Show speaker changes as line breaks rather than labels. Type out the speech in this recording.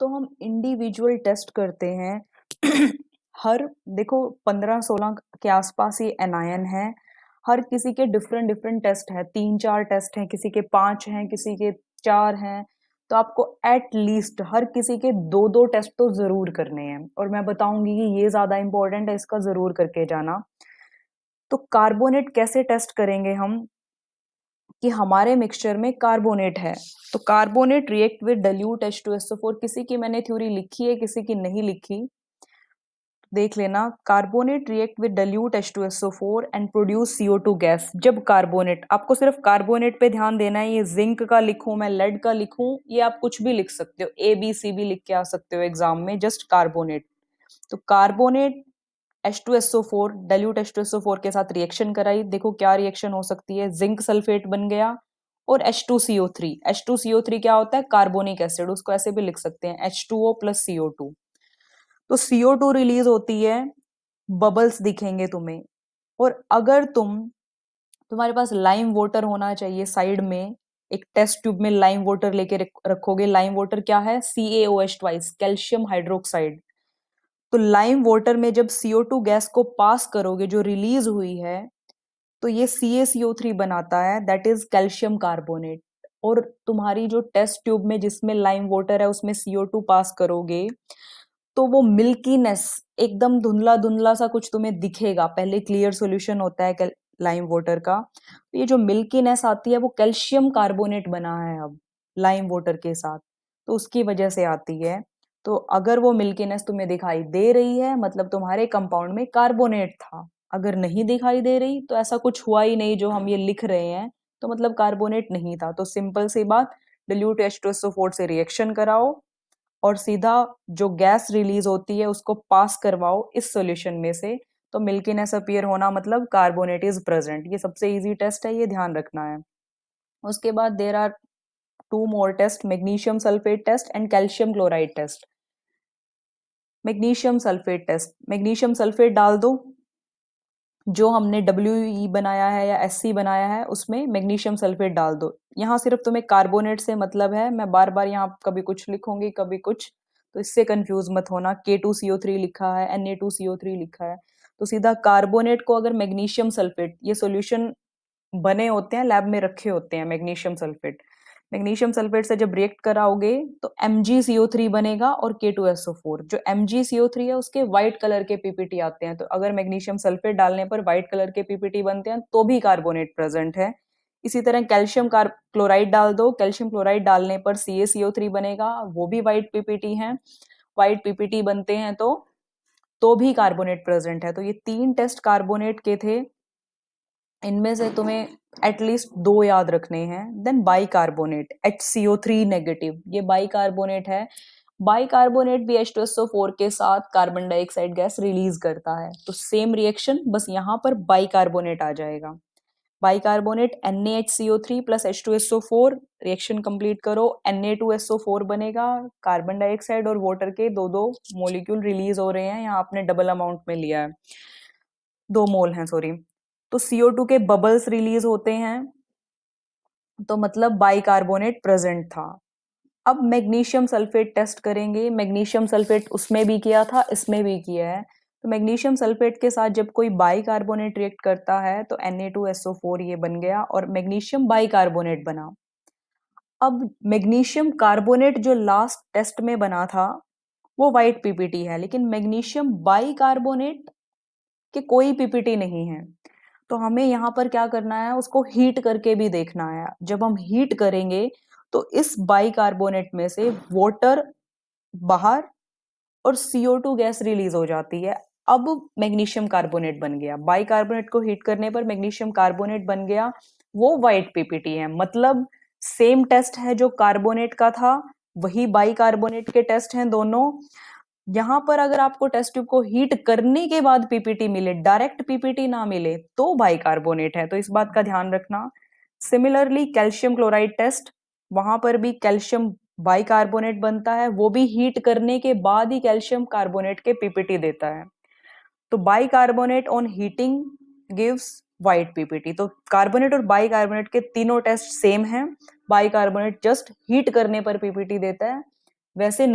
तो हम individual test करते हैं हर देखो पंद्रह सोलह के आसपास ये एनायन है हर किसी के डिफरेंट डिफरेंट टेस्ट है तीन चार टेस्ट हैं किसी के पांच हैं किसी के चार हैं तो आपको एट लीस्ट हर किसी के दो दो टेस्ट तो ज़रूर करने हैं और मैं बताऊंगी कि ये ज़्यादा इंपॉर्टेंट है इसका ज़रूर करके जाना तो कार्बोनेट कैसे टेस्ट करेंगे हम कि हमारे मिक्सचर में कार्बोनेट है तो carbonate react with dilute H two S four किसी की मैंने थ्योरी लिखी है किसी की नहीं लिखी देख लेना carbonate react with dilute H two S four and produce C O two gas जब कार्बोनेट आपको सिर्फ कार्बोनेट पे ध्यान देना है ये जिंक का लिखू मैं लेड का लिखू ये आप कुछ भी लिख सकते हो ए बी सी भी लिख के आ सकते हो एग्जाम में जस्ट कार्बोनेट तो कार्बोनेट H2SO4 डाइल्यूट H2SO4 के साथ रिएक्शन कराई देखो क्या रिएक्शन हो सकती है जिंक सल्फेट बन गया और H2CO3 H2CO3 क्या होता है कार्बोनिक एसिड उसको ऐसे भी लिख सकते हैं H2O प्लस CO2 तो CO2 रिलीज होती है बबल्स दिखेंगे तुम्हें और अगर तुम तुम्हारे पास लाइम वाटर होना चाहिए साइड में एक टेस्ट ट्यूब में लाइम वाटर लेके रखोगे लाइम वाटर क्या है C A O H twice calcium hydroxide तो लाइम वाटर में जब सीओ टू गैस को पास करोगे जो रिलीज हुई है तो ये सी बनाता है दैट इज कैल्शियम कार्बोनेट और तुम्हारी जो टेस्ट ट्यूब में जिसमें लाइम वाटर है उसमें सीओ टू पास करोगे तो वो मिल्कीनेस एकदम धुंधला धुंधला सा कुछ तुम्हें दिखेगा पहले क्लियर सोल्यूशन होता है लाइम वाटर का तो ये जो मिल्कीनेस आती है वो कैल्शियम कार्बोनेट बना है अब लाइम वाटर के साथ तो उसकी वजह से आती है तो अगर वो मिल्कीनेस तुम्हें दिखाई दे रही है मतलब तुम्हारे कंपाउंड में कार्बोनेट था अगर नहीं दिखाई दे रही तो ऐसा कुछ हुआ ही नहीं जो हम ये लिख रहे हैं तो मतलब कार्बोनेट नहीं था तो सिंपल सी बात डिल्यूट एस्ट्रोसोफोर्ट से रिएक्शन कराओ और सीधा जो गैस रिलीज होती है उसको पास करवाओ इस सोल्यूशन में से तो मिल्कीनेस अपियर होना मतलब कार्बोनेट इज प्रेजेंट ये सबसे ईजी टेस्ट है ये ध्यान रखना है उसके बाद there are two more test magnesium sulphate test and calcium chloride test magnesium sulphate test magnesium sulphate डाल दो जो हमने डब्ल्यू ई e बनाया है या एस सी बनाया है उसमें मैग्नीशियम सल्फेट डाल दो यहाँ सिर्फ तुम्हें कार्बोनेट से मतलब है मैं बार बार यहाँ कभी कुछ लिखूंगी कभी कुछ तो इससे कंफ्यूज मत होना के टू सी ओ थ्री लिखा है N A two C O three लिखा है तो सीधा कार्बोनेट को अगर मैग्नीशियम सल्फेट ये सोल्यूशन बने होते हैं लैब में रखे होते हैं मैग्नीशियम सल्फेट मैग्नीशियम सल्फेट से जब रिएक्ट कराओगे तो एम बनेगा और के जो एम है उसके व्हाइट कलर के पीपीटी आते हैं तो अगर मैग्नीशियम सल्फेट डालने पर व्हाइट कलर के पीपीटी बनते हैं तो भी कार्बोनेट प्रेजेंट है इसी तरह कैल्शियम कार क्लोराइड डाल दो कैल्शियम क्लोराइड डालने पर सी बनेगा वो भी व्हाइट पीपीटी है व्हाइट पीपीटी बनते हैं तो तो भी कार्बोनेट प्रेजेंट है तो ये तीन टेस्ट कार्बोनेट के थे इनमें से तुम्हें एटलीस्ट दो याद रखने हैं then bicarbonate H C O three negative ये बाई कार्बोनेट है बाई कार्बोनेट भी H two S O four के साथ कार्बन डाइऑक्साइड गैस रिलीज करता है तो सेम रिएक्शन बस यहाँ पर बाई कार्बोनेट आ जाएगा bicarbonate N H C O three plus H two S O four reaction complete करो N A two S O four बनेगा कार्बन डाइऑक्साइड और वाटर के दो दो मोलिक्यूल रिलीज हो रहे हैं यहाँ आपने डबल अमाउंट में लिया है दो मोल हैं सॉरी तो सीओ टू के बबल्स रिलीज होते हैं तो मतलब बाइकार्बोनेट प्रेजेंट था अब मैग्नीशियम सल्फेट टेस्ट करेंगे मैग्नीशियम सल्फेट उसमें भी किया था इसमें भी किया है तो मैग्नीशियम सल्फेट के साथ जब कोई बाइकार्बोनेट रिएक्ट करता है तो एन ए टू फोर ये बन गया और मैग्नीशियम बाइकार्बोनेट बना अब मैग्नीशियम कार्बोनेट जो लास्ट टेस्ट में बना था वो वाइट पीपीटी है लेकिन मैग्नीशियम बाइकार्बोनेट के कोई पीपीटी नहीं है तो हमें यहाँ पर क्या करना है उसको हीट करके भी देखना है जब हम हीट करेंगे तो इस बाइकार्बोनेट में से वाटर बाहर और सीओ टू गैस रिलीज हो जाती है अब मैग्नीशियम कार्बोनेट बन गया बाइकार्बोनेट को हीट करने पर मैग्नीशियम कार्बोनेट बन गया वो वाइट पीपीटी है मतलब सेम टेस्ट है जो कार्बोनेट का था वही बाइकार्बोनेट के टेस्ट हैं दोनों यहां पर अगर आपको टेस्ट ट्यूब को हीट करने के बाद पीपीटी मिले डायरेक्ट पीपीटी ना मिले तो बाइकार्बोनेट है तो इस बात का ध्यान रखना सिमिलरली कैल्शियम क्लोराइड टेस्ट वहां पर भी कैल्शियम बाइकार्बोनेट बनता है वो भी हीट करने के बाद ही कैल्शियम कार्बोनेट के पीपीटी देता है तो bicarbonate on heating gives white PPT तो कार्बोनेट और बाइकार्बोनेट के तीनों test same by bicarbonate just heat करने पर पीपीटी देता है वैसे